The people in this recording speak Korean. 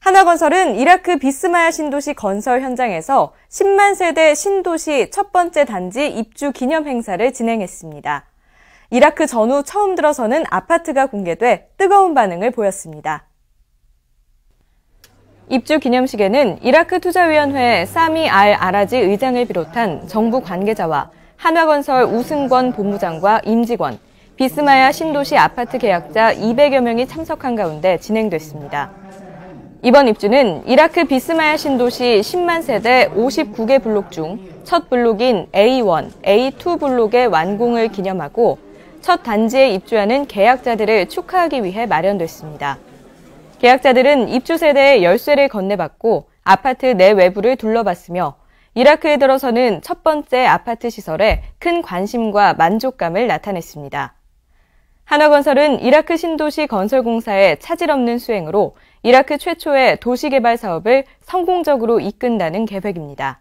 하나건설은 이라크 비스마야 신도시 건설 현장에서 10만 세대 신도시 첫 번째 단지 입주 기념 행사를 진행했습니다. 이라크 전후 처음 들어서는 아파트가 공개돼 뜨거운 반응을 보였습니다. 입주 기념식에는 이라크 투자위원회 사미 알 아라지 의장을 비롯한 정부 관계자와 한화건설 우승권 본부장과 임직원, 비스마야 신도시 아파트 계약자 200여 명이 참석한 가운데 진행됐습니다. 이번 입주는 이라크 비스마야 신도시 10만 세대 59개 블록 중 첫 블록인 A1, A2 블록의 완공을 기념하고 첫 단지에 입주하는 계약자들을 축하하기 위해 마련됐습니다. 계약자들은 입주 세대의 열쇠를 건네받고 아파트 내외부를 둘러봤으며 이라크에 들어서는 첫 번째 아파트 시설에 큰 관심과 만족감을 나타냈습니다. 하나건설은 이라크 신도시 건설공사의 차질 없는 수행으로 이라크 최초의 도시개발 사업을 성공적으로 이끈다는 계획입니다.